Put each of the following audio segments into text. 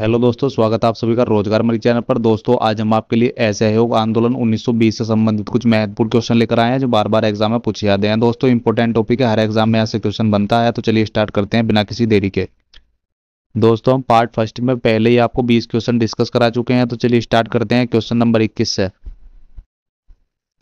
hello दोस्तों स्वागत है आप सभी का रोजगार मरी चैनल पर दोस्तों आज हम आपके लिए असहयोग आंदोलन 1920 से संबंधित कुछ महत्वपूर्ण क्वेश्चन लेकर आए हैं जो बार बार एग्जाम में पूछे जाते हैं दोस्तों इंपॉर्टेंट टॉपिक है हर एग्जाम में ऐसे क्वेश्चन बनता है तो चलिए स्टार्ट करते हैं बिना किसी देरी के दोस्तों हम पार्ट फर्स्ट में पहले ही आपको बीस क्वेश्चन डिस्कस करा चुके हैं तो चलिए स्टार्ट करते हैं क्वेश्चन नंबर इक्कीस से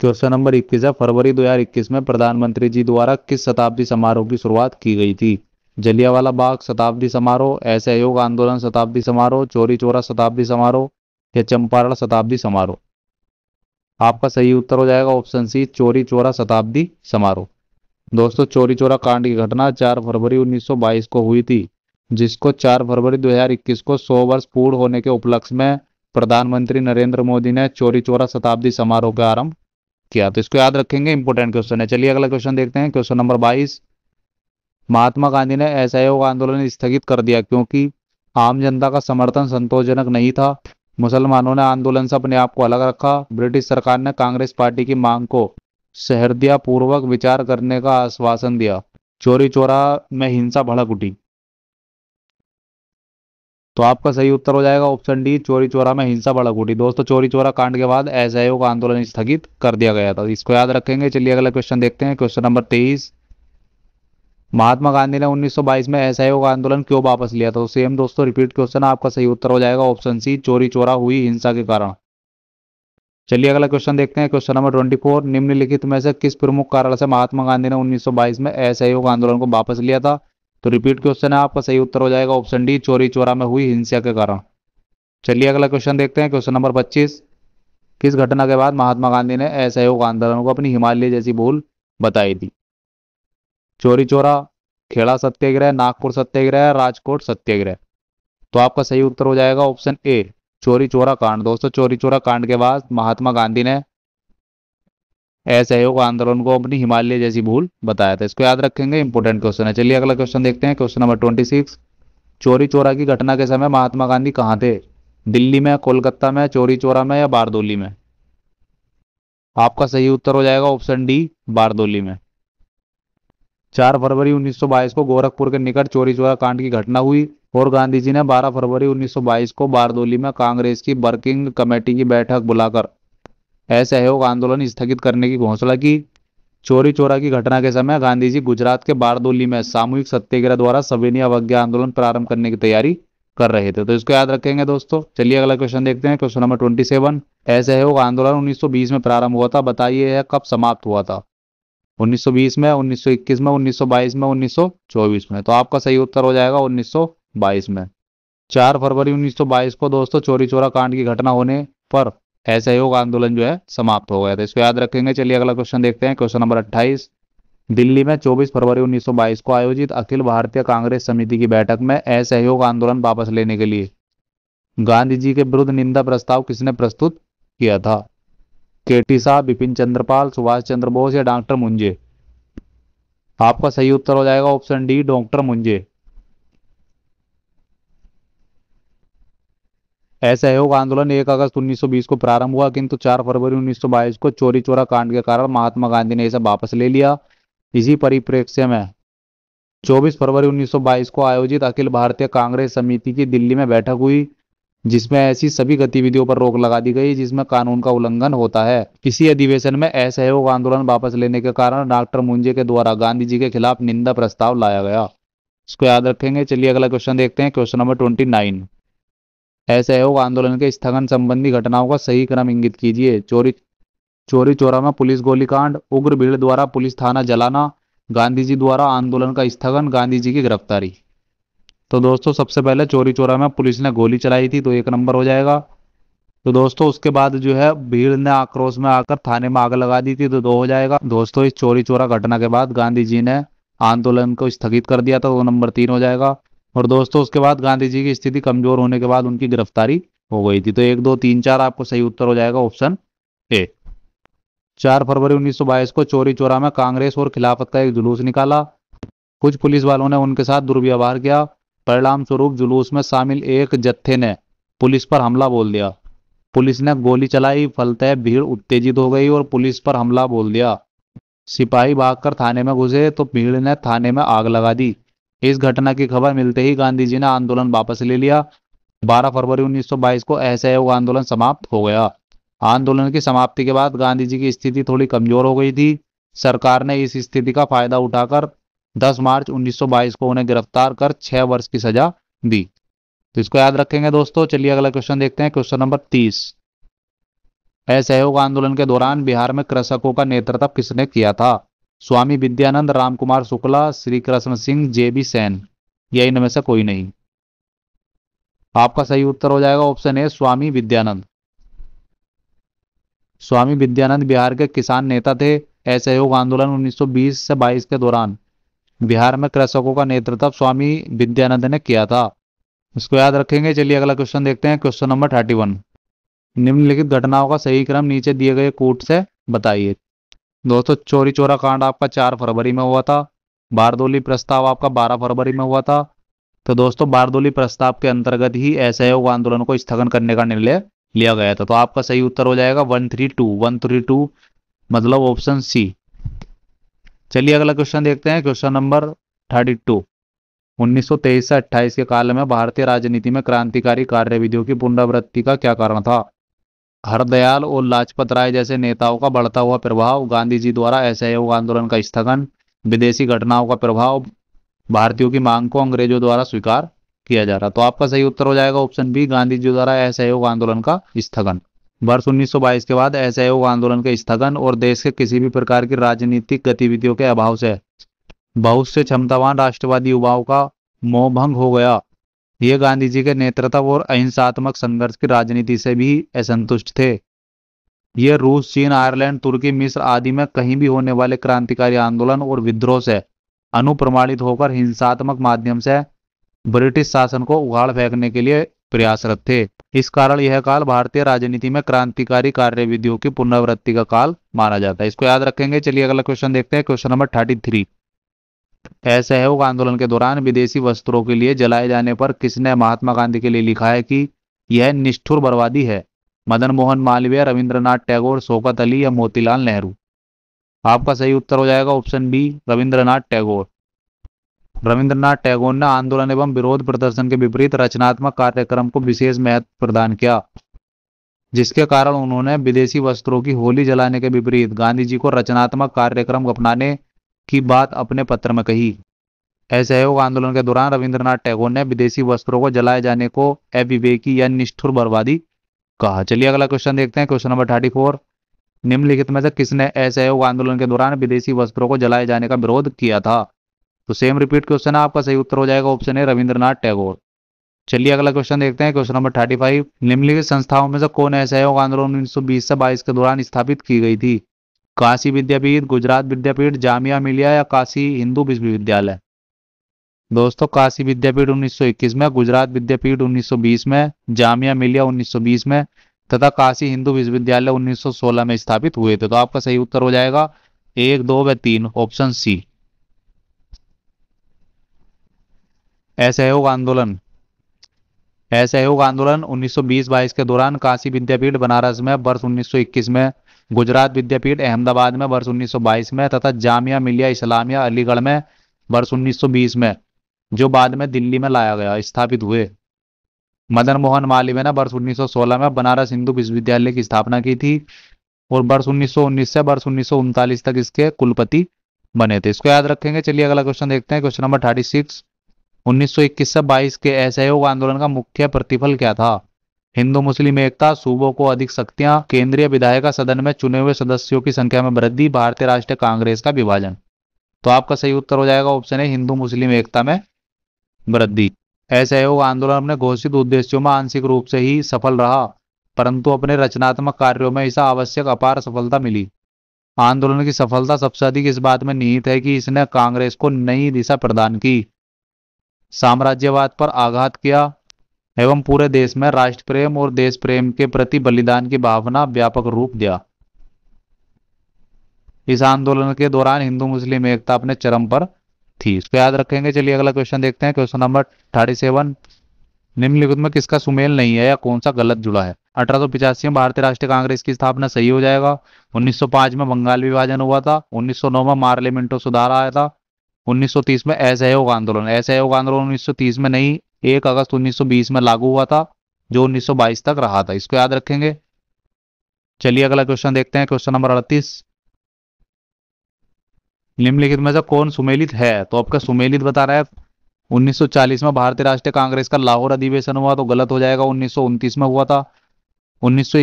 क्वेश्चन नंबर इक्कीस है फरवरी दो में प्रधानमंत्री जी द्वारा किस शताब्दी समारोह की शुरुआत की गई थी जलियावाला बाग शताब्दी समारोह असहयोग आंदोलन शताब्दी समारोह चोरी चोरा शताब्दी समारोह या चंपारण शताब्दी समारोह आपका सही उत्तर हो जाएगा ऑप्शन सी चोरी चोरा शताब्दी समारोह दोस्तों चोरी चोरा कांड की घटना 4 फरवरी 1922 को हुई थी जिसको 4 फरवरी 2021 को 100 वर्ष पूर्ण होने के उपलक्ष्य में प्रधानमंत्री नरेंद्र मोदी ने चोरी चोरा शताब्दी समारोह का आरंभ किया तो इसको याद रखेंगे इंपोर्टेंट क्वेश्चन है चलिए अगला क्वेश्चन देखते हैं क्वेश्चन नंबर बाईस महात्मा गांधी ने असहयोग आंदोलन स्थगित कर दिया क्योंकि आम जनता का समर्थन संतोषजनक नहीं था मुसलमानों ने आंदोलन से अपने आप को अलग रखा ब्रिटिश सरकार ने कांग्रेस पार्टी की मांग को सहृदया पूर्वक विचार करने का आश्वासन दिया चोरी चोरा में हिंसा भड़क उठी तो आपका सही उत्तर हो जाएगा ऑप्शन डी चोरी चोरा में हिंसा भड़क उठी दोस्तों चोरी चोरा कांड के बाद असहयोग आंदोलन स्थगित कर दिया गया था इसको याद रखेंगे चलिए अगला क्वेश्चन देखते हैं क्वेश्चन नंबर तेईस महात्मा गांधी ने 1922 में असहयोग आंदोलन क्यों वापस लिया था तो सेम दोस्तों रिपीट क्वेश्चन आपका सही उत्तर हो जाएगा ऑप्शन सी चोरी चोरा हुई हिंसा के कारण चलिए अगला क्वेश्चन देखते हैं क्वेश्चन नंबर 24 निम्नलिखित में से किस प्रमुख कारण से महात्मा गांधी ने 1922 में असहयोग आंदोलन को वापस लिया था तो रिपीट क्वेश्चन है आपका सही उत्तर हो जाएगा ऑप्शन डी चोरी चोरा में हुई हिंसा के कारण चलिए अगला क्वेश्चन देखते हैं क्वेश्चन नंबर पच्चीस किस घटना के बाद महात्मा गांधी ने असहयोग आंदोलन को अपनी हिमालय जैसी भूल बताई थी चोरी चोरा खेड़ा सत्याग्रह नागपुर सत्याग्रह राजकोट सत्याग्रह तो आपका सही उत्तर हो जाएगा ऑप्शन ए चोरी चोरा कांड दोस्तों चोरी चोरा कांड के बाद महात्मा गांधी ने असहयोग आंदोलन को अपनी हिमालय जैसी भूल बताया था इसको याद रखेंगे इंपोर्टेंट क्वेश्चन है चलिए अगला क्वेश्चन देखते हैं क्वेश्चन नंबर ट्वेंटी सिक्स चोरी चोरा की घटना के समय महात्मा गांधी कहाँ थे दिल्ली में कोलकाता में चोरी चोरा में या बारदोली में आपका सही उत्तर हो जाएगा ऑप्शन डी बारदोली में चार फरवरी 1922 को गोरखपुर के निकट चोरी चोरा कांड की घटना हुई और गांधी जी ने 12 फरवरी 1922 को बारदोली में कांग्रेस की वर्किंग कमेटी की बैठक बुलाकर असहयोग आंदोलन स्थगित करने की घोषणा की चोरी चोरा की घटना के समय गांधी जी गुजरात के बारदोली में सामूहिक सत्याग्रह द्वारा सविनय अवज्ञा आंदोलन प्रारंभ करने की तैयारी कर रहे थे तो इसको याद रखेंगे दोस्तों चलिए अगला क्वेश्चन देखते हैं क्वेश्चन नंबर ट्वेंटी सेवन असहयोग आंदोलन 1920 में प्रारंभ हुआ था बताइए कब समाप्त हुआ था 1920 में 1921 में 1922 में 1924 में तो आपका सही उत्तर हो जाएगा 1922 में चार फरवरी 1922 को दोस्तों चोरी चोरा कांड की घटना होने पर असहयोग आंदोलन जो है समाप्त हो गया था इसको याद रखेंगे चलिए अगला क्वेश्चन देखते हैं क्वेश्चन नंबर 28 दिल्ली में 24 फरवरी 1922 को आयोजित अखिल भारतीय कांग्रेस समिति की बैठक में असहयोग आंदोलन वापस लेने के लिए गांधी जी के विरुद्ध निंदा प्रस्ताव किसने प्रस्तुत किया था के टी साहब बिपिन चंद्रपाल सुभाष चंद्र बोस या डॉक्टर मुंजे आपका सही उत्तर हो जाएगा ऑप्शन डी डॉक्टर मुंजे असहयोग आंदोलन एक अगस्त 1920 को प्रारंभ हुआ किंतु 4 फरवरी 1922 को चोरी चोरा कांड के कारण महात्मा गांधी ने इसे वापस ले लिया इसी परिप्रेक्ष्य में 24 फरवरी 1922 को आयोजित अखिल भारतीय कांग्रेस समिति की दिल्ली में बैठक हुई जिसमें ऐसी सभी गतिविधियों पर रोक लगा दी गई जिसमें कानून का उल्लंघन होता है इसी अधिवेशन में असहयोग आंदोलन वापस लेने के कारण डॉक्टर मुंजे के द्वारा गांधी जी के खिलाफ निंदा प्रस्ताव लाया गया इसको याद रखेंगे चलिए अगला क्वेश्चन देखते हैं क्वेश्चन नंबर ट्वेंटी नाइन असहयोग आंदोलन के स्थगन संबंधी घटनाओं का सही क्रम इंगित कीजिए चोरी चोरी चोरा में पुलिस गोलीकांड उग्र भीड़ द्वारा पुलिस थाना जलाना गांधी जी द्वारा आंदोलन का स्थगन गांधी जी की गिरफ्तारी तो दोस्तों सबसे पहले चोरी चोरा में पुलिस ने गोली चलाई थी तो एक नंबर हो जाएगा तो दोस्तों उसके बाद जो है भीड़ ने आक्रोश में आकर थाने में आग लगा दी थी तो दो हो जाएगा दोस्तों इस चोरी चोरा घटना के बाद गांधी जी ने आंदोलन को स्थगित कर दिया था वो तो नंबर तीन हो जाएगा और दोस्तों उसके बाद गांधी जी की स्थिति कमजोर होने के बाद उनकी गिरफ्तारी हो गई थी तो एक दो तीन चार आपको सही उत्तर हो जाएगा ऑप्शन ए चार फरवरी 1922 को चोरी चोरा में कांग्रेस और खिलाफत का एक जुलूस निकाला कुछ पुलिस वालों ने उनके साथ दुर्व्यवहार किया परिणाम स्वरूप जुलूस में शामिल एक जत्थे ने पुलिस पर हमला बोल दिया पुलिस ने गोली चलाई फलतः भीड़ उत्तेजित हो गई और पुलिस पर हमला बोल दिया सिपाही भागकर थाने में घुसे तो भीड़ ने थाने में आग लगा दी इस घटना की खबर मिलते ही गांधी जी ने आंदोलन वापस ले लिया 12 फरवरी 1922 को असहयोग आंदोलन समाप्त हो गया आंदोलन की समाप्ति के बाद गांधी जी की स्थिति थोड़ी कमजोर हो गई थी सरकार ने इस स्थिति का फायदा उठाकर 10 मार्च 1922 को उन्हें गिरफ्तार कर छह वर्ष की सजा दी तो इसको याद रखेंगे दोस्तों चलिए अगला क्वेश्चन देखते हैं क्वेश्चन नंबर 30 असहयोग आंदोलन के दौरान बिहार में कृषकों का नेतृत्व किसने किया था स्वामी विद्यानंद रामकुमार शुक्ला श्री कृष्ण सिंह जे बी सैन या इनमें से कोई नहीं आपका सही उत्तर हो जाएगा ऑप्शन ए स्वामी विद्यानंद स्वामी विद्यानंद बिहार के किसान नेता थे असहयोग आंदोलन 1920 से 22 के दौरान बिहार में कृषकों का नेतृत्व स्वामी विद्यानंद ने किया था इसको याद रखेंगे चलिए अगला क्वेश्चन देखते हैं क्वेश्चन नंबर थर्टी वन निम्नलिखित घटनाओं का सही क्रम नीचे दिए गए कोर्ट से बताइए दोस्तों चोरी चोरा कांड आपका चार फरवरी में हुआ था बारदोली प्रस्ताव आपका बारह फरवरी में हुआ था तो दोस्तों बारदोली प्रस्ताव के अंतर्गत ही असहयोग आंदोलन को स्थगन करने का निर्णय लिया गया था तो आपका सही उत्तर हो जाएगा one three two one three two मतलब ऑप्शन सी चलिए अगला क्वेश्चन देखते हैं क्वेश्चन नंबर थर्टी टू उन्नीस से अट्ठाईस के काल में भारतीय राजनीति में क्रांतिकारी कार्यविधियों की पुनरावृत्ति का क्या कारण था हरदयाल और लाजपत राय जैसे नेताओं का बढ़ता हुआ प्रभाव गांधी जी द्वारा असहयोग आंदोलन का स्थगन विदेशी घटनाओं का प्रभाव भारतीयों की मांग को अंग्रेजों द्वारा स्वीकार किया जा रहा तो आपका सही उत्तर हो जाएगा ऑप्शन बी गांधी जी द्वारा असहयोग आंदोलन का स्थगन वर्ष 1922 के बाद असहयोग आंदोलन के स्थगन और देश के किसी भी प्रकार की राजनीतिक गतिविधियों के अभाव से बहुत से क्षमतावान राष्ट्रवादी युवाओं का मोहभंग हो गया ये गांधी जी के नेतृत्व और अहिंसात्मक संघर्ष की राजनीति से भी असंतुष्ट थे ये रूस चीन आयरलैंड तुर्की मिस्र आदि में कहीं भी होने वाले क्रांतिकारी आंदोलन और विद्रोह से अनुप्रमाणित होकर हिंसात्मक माध्यम से ब्रिटिश शासन को उगाड़ फेंकने के लिए प्रयासरत थे इस कारण यह काल भारतीय राजनीति में क्रांतिकारी कार्य विधियों की पुनर्वृत्ति का काल माना जाता है इसको याद रखेंगे चलिए अगला क्वेश्चन देखते हैं क्वेश्चन नंबर थर्टी थ्री असहयोग आंदोलन के दौरान विदेशी वस्त्रों के लिए जलाए जाने पर किसने महात्मा गांधी के लिए लिखा है कि यह निष्ठुर बर्बादी है मदन मोहन मालवीय रविंद्रनाथ टैगोर शोकत अली या मोतीलाल नेहरू आपका सही उत्तर हो जाएगा ऑप्शन बी रविंद्रनाथ टैगोर रविंद्रनाथ टैगोर ने आंदोलन एवं विरोध प्रदर्शन के विपरीत रचनात्मक कार्यक्रम को विशेष महत्व प्रदान किया जिसके कारण उन्होंने विदेशी वस्त्रों की होली जलाने के विपरीत गांधी जी को रचनात्मक कार्यक्रम अपनाने की बात अपने पत्र में कही असहयोग आंदोलन के दौरान रविंद्रनाथ टैगोर ने विदेशी वस्त्रों को जलाए जाने को अविवेकी या निष्ठुर बर्बादी कहा चलिए अगला क्वेश्चन देखते हैं क्वेश्चन नंबर थर्टी फोर निम्नलिखित में से किसने असहयोग आंदोलन के दौरान विदेशी वस्त्रों को जलाए जाने का विरोध किया था तो सेम रिपीट क्वेश्चन है आपका सही उत्तर हो जाएगा ऑप्शन ए रविंद्रनाथ टैगोर चलिए अगला क्वेश्चन देखते हैं क्वेश्चन नंबर थर्टी फाइव निम्नलिखित संस्थाओं में से कौन असहयोग आंदोलन उन्नीस सौ बीस से बाईस के दौरान स्थापित की गई थी काशी विद्यापीठ गुजरात विद्यापीठ जामिया मिलिया या काशी हिंदू विश्वविद्यालय दोस्तों काशी विद्यापीठ 1921 में गुजरात विद्यापीठ 1920 में जामिया मिलिया 1920 में तथा काशी हिंदू विश्वविद्यालय 1916 में स्थापित हुए थे तो आपका सही उत्तर हो जाएगा एक दो व तीन ऑप्शन सी असहयोग आंदोलन असहयोग आंदोलन 1920-22 के दौरान काशी विद्यापीठ बनारस में वर्ष 1921 में गुजरात विद्यापीठ अहमदाबाद में वर्ष 1922 में तथा जामिया मिलिया इस्लामिया अलीगढ़ में वर्ष 1920 में जो बाद में दिल्ली में लाया गया स्थापित हुए मदन मोहन मालवीय ने वर्ष 1916 में बनारस हिंदू विश्वविद्यालय की स्थापना की थी और वर्ष 1919 से वर्ष उन्नीस तक इसके कुलपति बने थे इसको याद रखेंगे चलिए अगला क्वेश्चन देखते हैं क्वेश्चन नंबर थर्टी सिक्स उन्नीस सौ इक्कीस से बाईस के असहयोग आंदोलन का मुख्य प्रतिफल क्या था हिंदू मुस्लिम एकता सूबों को अधिक शक्तियां केंद्रीय विधायिका सदन में चुने हुए सदस्यों की संख्या में वृद्धि भारतीय राष्ट्रीय कांग्रेस का विभाजन तो आपका सही उत्तर हो जाएगा ऑप्शन है हिंदू मुस्लिम एकता में वृद्धि असहयोग आंदोलन अपने घोषित उद्देश्यों में आंशिक रूप से ही सफल रहा परंतु अपने रचनात्मक कार्यों में इसे आवश्यक अपार सफलता मिली आंदोलन की सफलता सबसे अधिक इस बात में निहित है कि इसने कांग्रेस को नई दिशा प्रदान की साम्राज्यवाद पर आघात किया एवं पूरे देश में राष्ट्र प्रेम और देश प्रेम के प्रति बलिदान की भावना व्यापक रूप दिया इस आंदोलन के दौरान हिंदू मुस्लिम एकता अपने चरम पर थी इसको याद रखेंगे चलिए अगला क्वेश्चन देखते हैं क्वेश्चन नंबर थर्टी सेवन निम्नलिखित में किसका सुमेल नहीं है या कौन सा गलत जुड़ा है अठारह सौ पिचासी में भारतीय राष्ट्रीय कांग्रेस की स्थापना सही हो जाएगा 1905 में बंगाल विभाजन हुआ था 1909 में मार्लिमेंटो सुधार आया था 1930 में असहयोग आंदोलन असहयोग आंदोलन 1930 में नहीं एक अगस्त 1920 में लागू हुआ था जो 1922 तक रहा था इसको याद रखेंगे चलिए अगला क्वेश्चन देखते हैं क्वेश्चन नंबर अड़तीस निम्नलिखित में से कौन सुमेलित है तो आपका सुमेलित बता रहा है 1940 में भारतीय राष्ट्रीय कांग्रेस का लाहौर अधिवेशन हुआ तो गलत हो जाएगा उन्नीस में हुआ था उन्नीस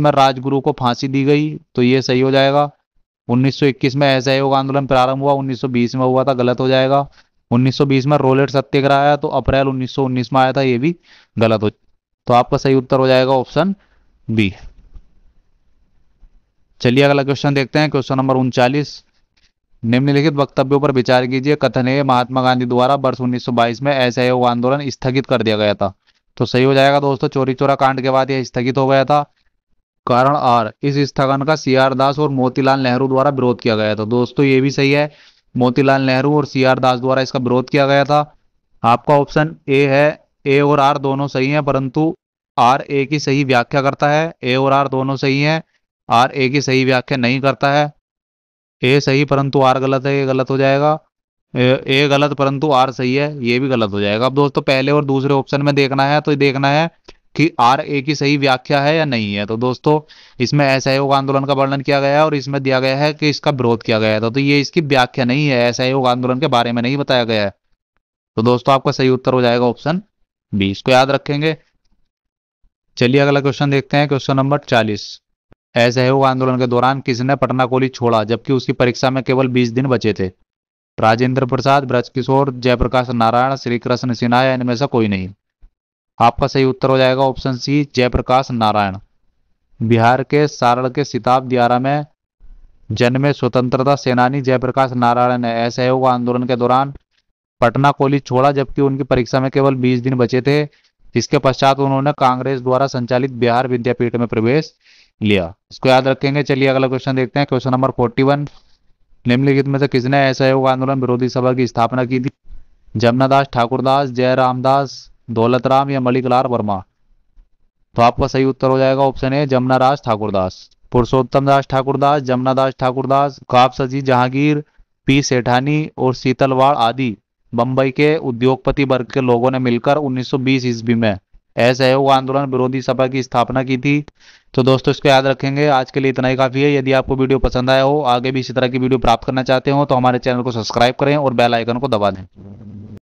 में राजगुरु को फांसी दी गई तो ये सही हो जाएगा 1921 में असहयोग आंदोलन प्रारंभ हुआ 1920 में हुआ था गलत हो जाएगा 1920 में रोलेट सत्याग्रह आया तो अप्रैल 1919 में आया था ये भी गलत हो तो आपका सही उत्तर हो जाएगा ऑप्शन बी चलिए अगला क्वेश्चन देखते हैं क्वेश्चन नंबर उनचालीस निम्नलिखित वक्तव्यों पर विचार कीजिए कथन है महात्मा गांधी द्वारा वर्ष उन्नीस में असहयोग आंदोलन स्थगित कर दिया गया था तो सही हो जाएगा दोस्तों चोरी चोरा कांड के बाद यह स्थगित हो गया था कारण आर इस स्थगन का सी आर दास और मोतीलाल नेहरू द्वारा विरोध किया गया था दोस्तों ये भी सही है मोतीलाल नेहरू और सी आर दास द्वारा इसका विरोध किया गया था आपका ऑप्शन ए है ए और आर दोनों सही हैं परंतु आर ए की सही व्याख्या करता है ए और आर दोनों सही हैं आर ए की सही व्याख्या नहीं करता है ए सही परंतु आर गलत है ये गलत हो जाएगा ए गलत परंतु आर सही है ये भी गलत हो जाएगा अब दोस्तों पहले और दूसरे ऑप्शन में देखना है तो देखना है कि आर ए की सही व्याख्या है या नहीं है तो दोस्तों इसमें असहयोग आंदोलन का वर्णन किया गया है और इसमें दिया गया है कि इसका विरोध किया गया था तो, तो ये इसकी व्याख्या नहीं है असहयोग आंदोलन के बारे में नहीं बताया गया है तो दोस्तों आपका सही उत्तर हो जाएगा ऑप्शन बी इसको याद रखेंगे चलिए अगला क्वेश्चन देखते हैं क्वेश्चन नंबर चालीस असहयोग आंदोलन के दौरान किसने पटना कोली छोड़ा जबकि उसकी परीक्षा में केवल बीस दिन बचे थे राजेंद्र प्रसाद ब्रजकिशोर जयप्रकाश नारायण श्रीकृष्ण सिन्हा इनमें से कोई नहीं आपका सही उत्तर हो जाएगा ऑप्शन सी जयप्रकाश नारायण बिहार के सारण के सिताब दियारा में जन्मे स्वतंत्रता सेनानी जयप्रकाश नारायण ने असहयोग आंदोलन के दौरान पटना कॉलेज छोड़ा जबकि उनकी परीक्षा में केवल 20 दिन बचे थे जिसके पश्चात उन्होंने कांग्रेस द्वारा संचालित बिहार विद्यापीठ में प्रवेश लिया इसको याद रखेंगे चलिए अगला क्वेश्चन देखते हैं क्वेश्चन नंबर फोर्टी वन निम्नलिखित में से किसने असहयोग आंदोलन विरोधी सभा की स्थापना की थी जमुना दास ठाकुरदास जयरामदास दौलत राम या मलिकलाल वर्मा तो आपका सही उत्तर हो जाएगा ऑप्शन ए राज ठाकुरदास पुरुषोत्तम दास ठाकुरदास दास ठाकुरदास काबसा जहांगीर पी सेठानी और शीतलवाड़ आदि बंबई के उद्योगपति वर्ग के लोगों ने मिलकर 1920 ईस्वी में असहयोग आंदोलन विरोधी सभा की स्थापना की थी तो दोस्तों इसको याद रखेंगे आज के लिए इतना ही काफ़ी है यदि आपको वीडियो पसंद आया हो आगे भी इसी तरह की वीडियो प्राप्त करना चाहते हो तो हमारे चैनल को सब्सक्राइब करें और बेल आइकन को दबा दें